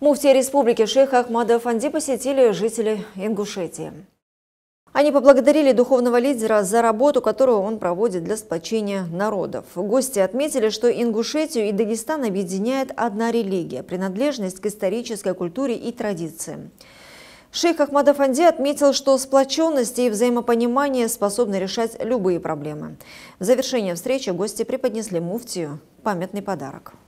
Муфтия республики Шейха Ахмада Фанди посетили жители Ингушетии. Они поблагодарили духовного лидера за работу, которую он проводит для сплочения народов. Гости отметили, что Ингушетию и Дагестан объединяет одна религия – принадлежность к исторической культуре и традициям. Шейх Ахмада Фанди отметил, что сплоченность и взаимопонимание способны решать любые проблемы. В завершение встречи гости преподнесли муфтию памятный подарок.